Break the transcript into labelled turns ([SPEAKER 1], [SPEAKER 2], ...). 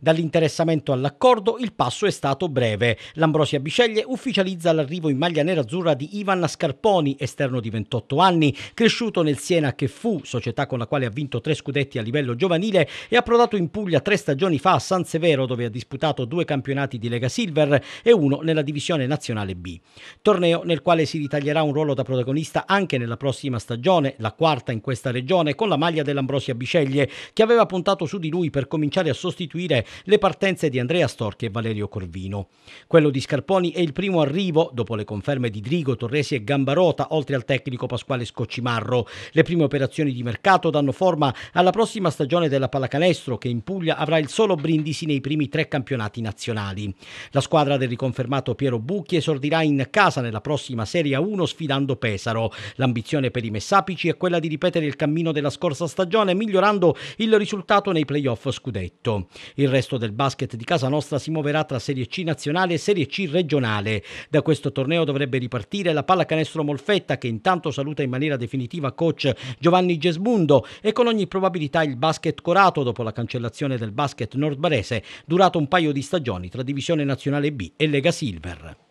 [SPEAKER 1] Dall'interessamento all'accordo il passo è stato breve. L'Ambrosia Biceglie ufficializza l'arrivo in maglia nera azzurra di Ivan Scarponi, esterno di 28 anni, cresciuto nel Siena che fu, società con la quale ha vinto tre scudetti a livello giovanile, e approdato in Puglia tre stagioni fa a San Severo dove ha disputato due campionati di Lega Silver e uno nella divisione nazionale B. Torneo nel quale si ritaglierà un ruolo da protagonista anche nella prossima stagione, la quarta in questa regione, con la maglia dell'Ambrosia Biceglie, che aveva puntato su di lui per cominciare a sostituire le partenze di Andrea Storchi e Valerio Corvino. Quello di Scarponi è il primo arrivo, dopo le conferme di Drigo, Torresi e Gambarota, oltre al tecnico Pasquale Scoccimarro. Le prime operazioni di mercato danno forma alla prossima stagione della pallacanestro, che in Puglia avrà il solo Brindisi nei primi tre campionati nazionali. La squadra del riconfermato Piero Bucchi esordirà in casa nella prossima Serie 1 sfidando Pesaro. L'ambizione per i messapici è quella di ripetere il cammino della scorsa stagione, migliorando il risultato nei playoff scudetto. Il il resto del basket di casa nostra si muoverà tra Serie C nazionale e Serie C regionale. Da questo torneo dovrebbe ripartire la pallacanestro Molfetta che intanto saluta in maniera definitiva coach Giovanni Gesmundo e con ogni probabilità il basket Corato dopo la cancellazione del basket nordbarese durato un paio di stagioni tra Divisione Nazionale B e Lega Silver.